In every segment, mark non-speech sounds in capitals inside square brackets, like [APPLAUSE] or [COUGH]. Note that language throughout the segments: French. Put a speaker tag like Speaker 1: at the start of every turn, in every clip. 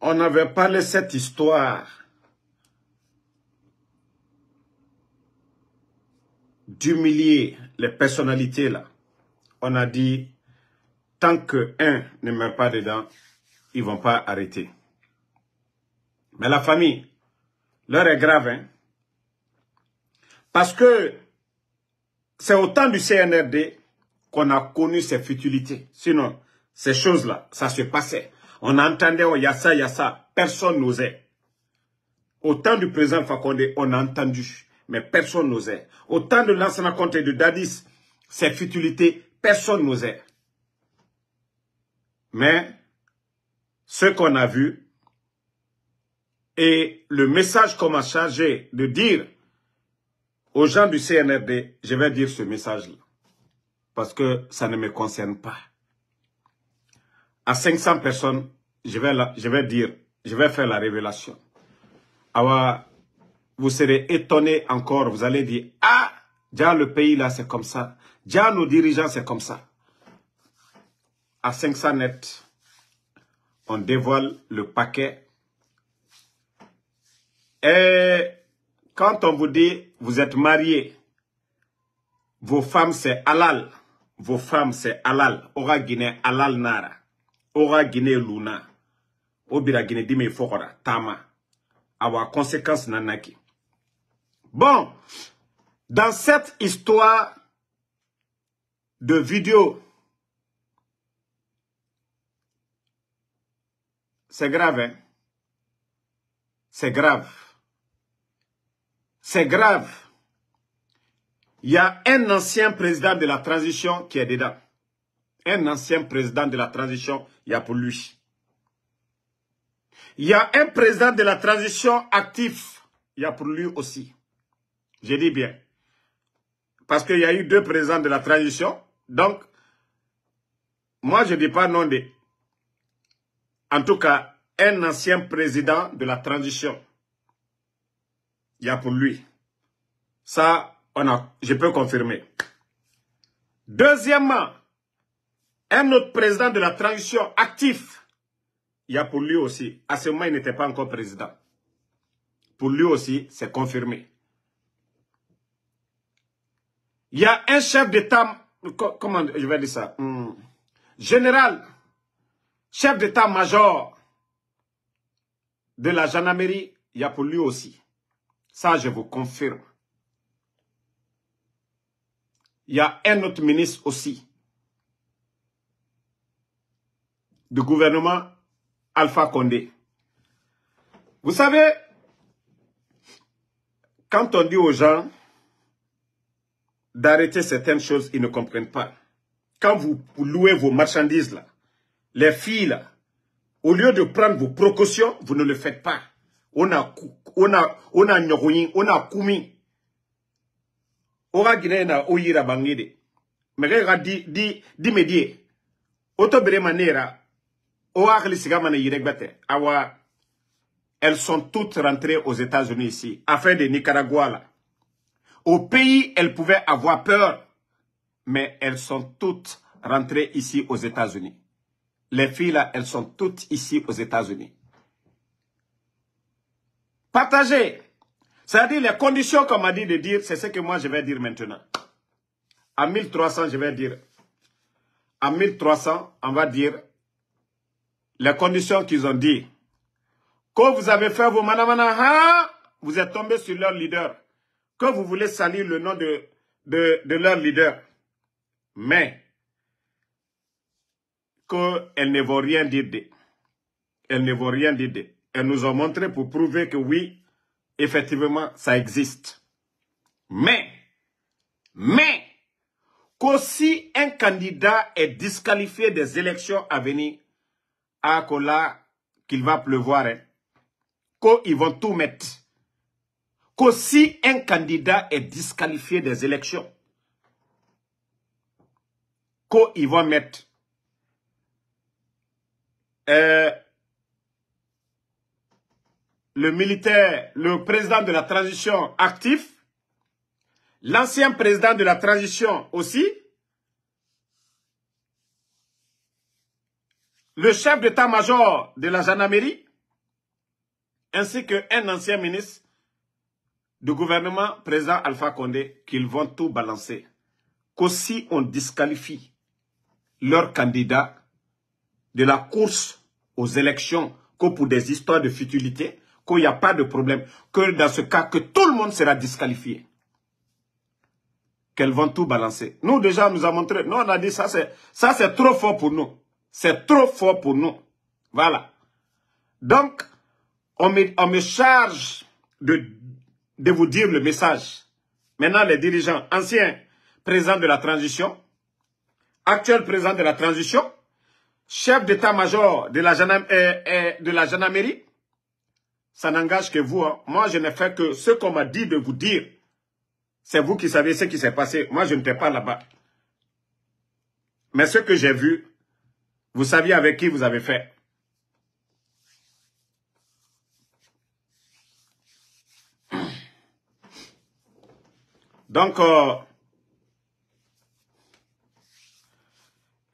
Speaker 1: on avait parlé cette histoire d'humilier les personnalités là. On a dit, tant que un ne met pas dedans, ils vont pas arrêter. Mais la famille, l'heure est grave, hein. Parce que c'est au temps du CNRD qu'on a connu ces futilités. Sinon, ces choses-là, ça se passait. On entendait ça, y a ça, personne n'osait. Autant du président Fakonde, on a entendu, mais personne n'osait. Autant temps de l'ancien Conte de Dadis, ses futilités, personne n'osait. Mais ce qu'on a vu et le message qu'on m'a chargé de dire aux gens du CNRD, je vais dire ce message-là parce que ça ne me concerne pas à 500 personnes, je vais, je vais dire, je vais faire la révélation. Alors, vous serez étonnés encore, vous allez dire, ah, déjà le pays là c'est comme ça, déjà nos dirigeants c'est comme ça. À 500 net, on dévoile le paquet. Et quand on vous dit, vous êtes mariés, vos femmes c'est halal, vos femmes c'est halal, Oura Guinée halal nara aura Guinée luna obira Guinée dimé fokora tama avoir conséquence nanaki bon dans cette histoire de vidéo c'est grave hein? c'est grave c'est grave il y a un ancien président de la transition qui est dedans un ancien président de la transition, il y a pour lui. Il y a un président de la transition actif, il y a pour lui aussi. Je dis bien. Parce qu'il y a eu deux présidents de la transition. Donc, moi, je ne dis pas non de... En tout cas, un ancien président de la transition, il y a pour lui. Ça, on a, je peux confirmer. Deuxièmement, un autre président de la transition actif, il y a pour lui aussi, à ce moment, il n'était pas encore président. Pour lui aussi, c'est confirmé. Il y a un chef d'État, comment je vais dire ça, hmm. général, chef d'État-major de la gendarmerie, il y a pour lui aussi. Ça, je vous confirme. Il y a un autre ministre aussi. du gouvernement Alpha Condé. Vous savez, quand on dit aux gens d'arrêter certaines choses, ils ne comprennent pas. Quand vous louez vos marchandises, là, les filles, là, au lieu de prendre vos précautions, vous ne le faites pas. On a, on a, on a on a koumi. Mais elles sont toutes rentrées aux États-Unis ici, afin de Nicaragua Au pays, elles pouvaient avoir peur, mais elles sont toutes rentrées ici aux États-Unis. Les filles là, elles sont toutes ici aux États-Unis. Partagez. C'est-à-dire les conditions qu'on m'a dit de dire, c'est ce que moi je vais dire maintenant. En 1300, je vais dire. En 1300, on va dire les conditions qu'ils ont dit. Quand vous avez fait vos manamanaha, vous êtes tombé sur leur leader. Que vous voulez salir le nom de, de, leur leader. Mais, qu'elles ne vont rien dire. Elles ne vont rien dire. Elles nous ont montré pour prouver que oui, effectivement, ça existe. Mais, mais, si un candidat est disqualifié des élections à venir, à qu'il va pleuvoir. Qu'ils hein. vont tout mettre. si un candidat est disqualifié des élections, qu'ils vont mettre. Euh, le militaire, le président de la transition actif, l'ancien président de la transition aussi, le chef d'état-major de la gendarmerie, ainsi qu'un ancien ministre du gouvernement président Alpha Condé, qu'ils vont tout balancer. Qu'aussi on disqualifie leur candidat de la course aux élections que pour des histoires de futilité, qu'il n'y a pas de problème, que dans ce cas, que tout le monde sera disqualifié. Qu'elles vont tout balancer. Nous, déjà, nous a montré, nous, on a dit, ça, c'est trop fort pour nous. C'est trop fort pour nous. Voilà. Donc, on me, charge de, vous dire le message. Maintenant, les dirigeants anciens, présents de la transition, actuels présents de la transition, chef d'état-major euh, euh, de la gendarmerie, ça n'engage que vous. Hein. Moi, je ne fais que ce qu'on m'a dit de vous dire. C'est vous qui savez ce qui s'est passé. Moi, je n'étais pas là-bas. Mais ce que j'ai vu, vous saviez avec qui vous avez fait. Donc, euh,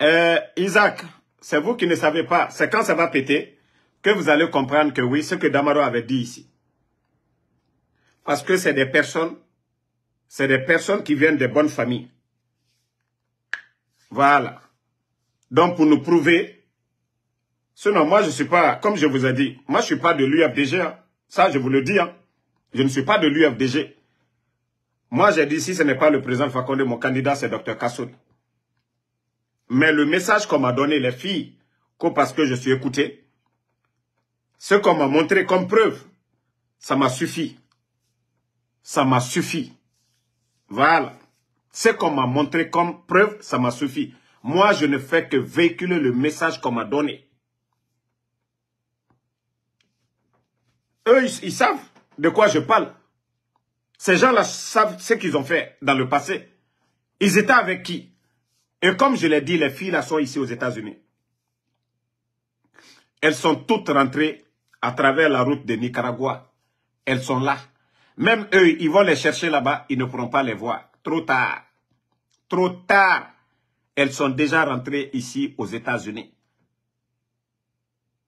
Speaker 1: euh, Isaac, c'est vous qui ne savez pas, c'est quand ça va péter que vous allez comprendre que oui, ce que Damaro avait dit ici. Parce que c'est des personnes, c'est des personnes qui viennent de bonnes familles. Voilà. Donc, pour nous prouver, sinon, moi, je ne suis pas, comme je vous ai dit, moi, je ne suis pas de l'UFDG. Hein. Ça, je vous le dis. Hein. Je ne suis pas de l'UFDG. Moi, j'ai dit, si ce n'est pas le président Fakonde, mon candidat, c'est Dr Kassoud. Mais le message qu'on m'a donné, les filles, que parce que je suis écouté, ce qu'on m'a montré comme preuve, ça m'a suffi. Ça m'a suffi. Voilà. Ce qu'on m'a montré comme preuve, ça m'a suffi. Moi, je ne fais que véhiculer le message qu'on m'a donné. Eux, ils, savent de quoi je parle. Ces gens-là savent ce qu'ils ont fait dans le passé. Ils étaient avec qui Et comme je l'ai dit, les filles là sont ici aux États-Unis. Elles sont toutes rentrées à travers la route de Nicaragua. Elles sont là. Même eux, ils vont les chercher là-bas, ils ne pourront pas les voir. Trop tard. Trop tard. Elles sont déjà rentrées ici aux États-Unis.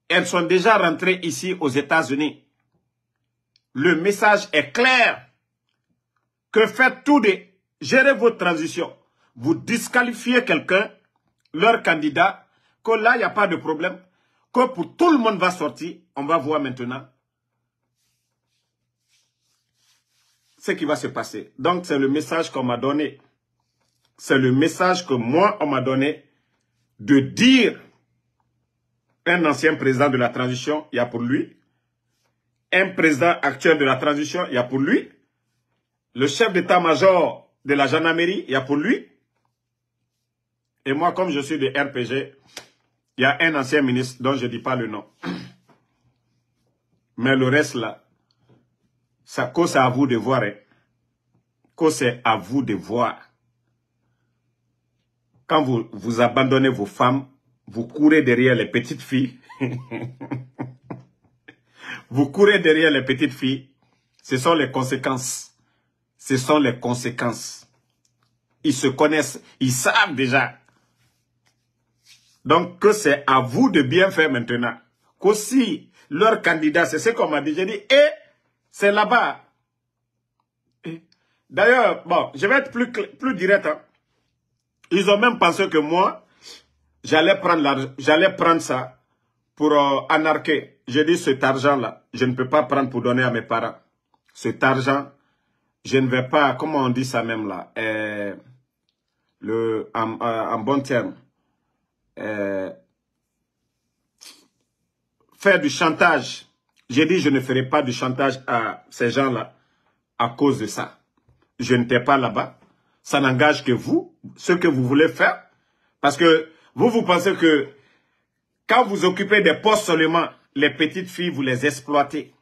Speaker 1: Elles sont déjà rentrées ici aux États-Unis. Le message est clair que faites tout de gérer votre transition. Vous disqualifiez quelqu'un, leur candidat, que là, il n'y a pas de problème, que pour tout le monde va sortir. On va voir maintenant ce qui va se passer. Donc, c'est le message qu'on m'a donné. C'est le message que moi, on m'a donné de dire un ancien président de la transition, il y a pour lui. Un président actuel de la transition, il y a pour lui. Le chef d'état-major de la gendarmerie, il y a pour lui. Et moi, comme je suis de RPG, il y a un ancien ministre dont je ne dis pas le nom. Mais le reste là, ça cause à vous de voir. Hein. Cause à vous de voir quand vous, vous abandonnez vos femmes, vous courez derrière les petites filles. [LAUGHS] vous courez derrière les petites filles. Ce sont les conséquences. Ce sont les conséquences. Ils se connaissent, ils savent déjà. Donc que c'est à vous de bien faire maintenant. Qu'aussi, leur candidat, c'est ce qu'on m'a dit. dit, et c'est là-bas. D'ailleurs, bon, je vais être plus, plus direct. Hein. Ils ont même pensé que moi, j'allais prendre, j'allais prendre ça pour euh, anarquer. J'ai dit, cet argent-là, je ne peux pas prendre pour donner à mes parents. Cet argent, je ne vais pas, comment on dit ça même là, euh, le, euh, en, bon terme, faire du chantage. J'ai dit, je ne ferai pas du chantage à ces gens-là à cause de ça. Je n'étais pas là-bas ça n'engage que vous, ce que vous voulez faire. Parce que vous, vous pensez que quand vous occupez des postes seulement, les petites filles, vous les exploitez.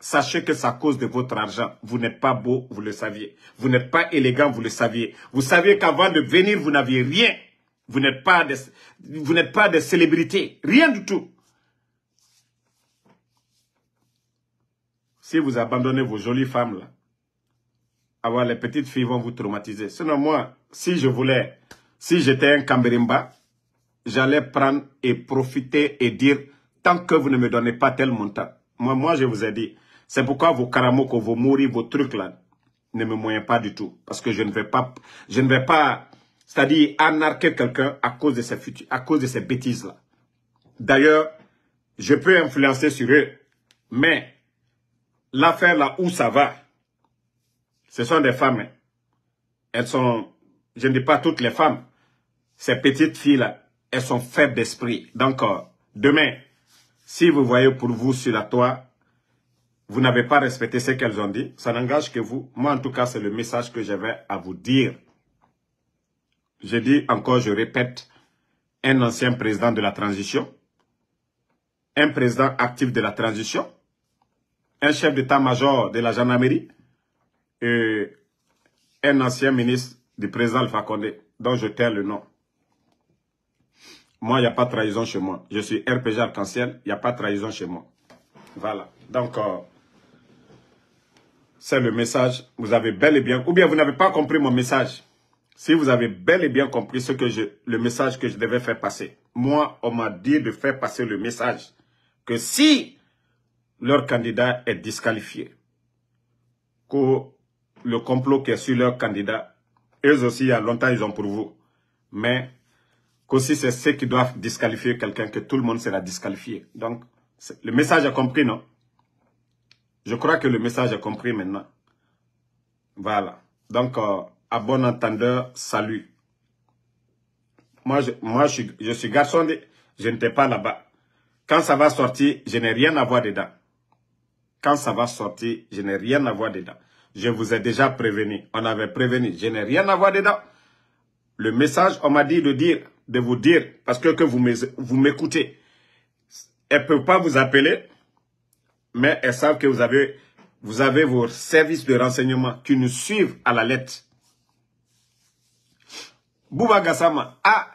Speaker 1: Sachez que c'est à cause de votre argent. Vous n'êtes pas beau, vous le saviez. Vous n'êtes pas élégant, vous le saviez. Vous saviez qu'avant de venir, vous n'aviez rien. Vous n'êtes pas des, célébrités. Rien du tout. Si vous abandonnez vos jolies femmes là, les petites filles vont vous traumatiser. Sinon, moi, si je voulais, si j'étais un Cambrimba, j'allais prendre et profiter et dire, tant que vous ne me donnez pas tel montant. Moi, moi je vous ai dit, c'est pourquoi vos karamokos, vos mouris, vos trucs là, ne me moyent pas du tout. Parce que je ne vais pas, je ne vais pas, c'est-à-dire anarquer quelqu'un à cause de à cause de ces bêtises-là. D'ailleurs, je peux influencer sur eux, mais l'affaire là où ça va, ce sont des femmes. Elles sont, je ne dis pas toutes les femmes, ces petites filles-là, elles sont faibles d'esprit. Donc, euh, demain, si vous voyez pour vous sur la toit, vous n'avez pas respecté ce qu'elles ont dit, ça n'engage que vous. Moi, en tout cas, c'est le message que j'avais à vous dire. Je dis encore, je répète, un ancien président de la transition, un président actif de la transition, un chef d'état-major de la gendarmerie, et un ancien ministre du président Alpha dont je tais le nom. Moi, il n'y a pas de trahison chez moi. Je suis RPG arc-en-ciel, il n'y a pas de trahison chez moi. Voilà. Donc, euh, c'est le message. Vous avez bel et bien... Ou bien vous n'avez pas compris mon message. Si vous avez bel et bien compris ce que je, le message que je devais faire passer. Moi, on m'a dit de faire passer le message que si leur candidat est disqualifié, le complot qui est sur leur candidat, eux aussi, il y a longtemps, ils ont pour vous. Mais qu'aussi, c'est ceux qui doivent disqualifier quelqu'un, que tout le monde sera disqualifié. Donc, le message est compris, non Je crois que le message est compris maintenant. Voilà. Donc, euh, à bon entendeur, salut. Moi, je, suis garçon, je n'étais pas là-bas. Quand ça va sortir, je n'ai rien à voir dedans. Quand ça va sortir, je n'ai rien à voir dedans. Je vous ai déjà prévenu. On avait prévenu. Je n'ai rien à voir dedans. Le message, on m'a dit de dire, de vous dire, parce que, que vous m'écoutez. Elles ne peuvent pas vous appeler, mais elles savent que vous avez, vous avez vos services de renseignement qui nous suivent à la lettre. Bouba ah,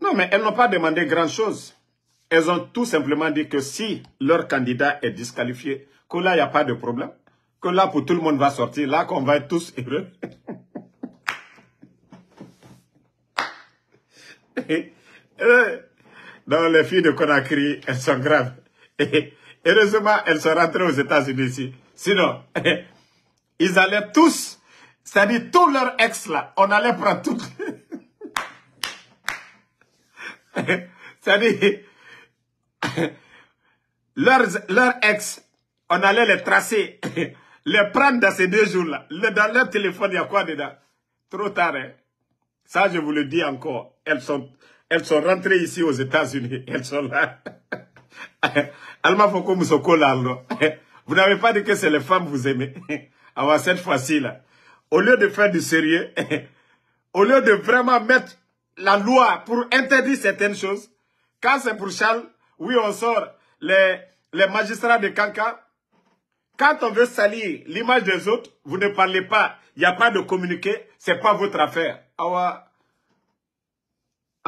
Speaker 1: non, mais elles n'ont pas demandé grand-chose. Elles ont tout simplement dit que si leur candidat est disqualifié, que là, il n'y a pas de problème que là, pour tout le monde va sortir, là qu'on va être tous heureux. [LAUGHS] Euh, dans les filles de Conakry, elles sont graves. [LAUGHS] heureusement, elles sont rentrées aux États-Unis ici. Sinon, [LAUGHS] ils allaient tous, c'est-à-dire tous leurs ex là, on allait prendre toutes. c'est-à-dire, leurs, leurs ex, on allait les tracer les prendre dans ces deux jours-là. dans leur téléphone, il y a quoi dedans Trop tard, hein? Ça, je vous le dis encore. Elles sont, elles rentrées ici aux États-Unis. [LAUGHS] Elles sont là. [LAUGHS] [LAUGHS] Vous n'avez pas dit que c'est les femmes vous aimez. Alors, cette fois-ci, au lieu de faire du sérieux, au lieu de vraiment mettre la loi pour interdire certaines choses, quand c'est pour Charles, oui, on sort les, les magistrats de Kanka, quand on veut salir l'image des autres, vous ne parlez pas. Il n'y a pas de communiquer. C'est n'est pas votre affaire. En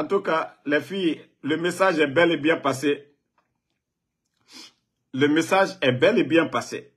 Speaker 1: tout cas, les filles, le message est bel et bien passé. Le message est bel et bien passé.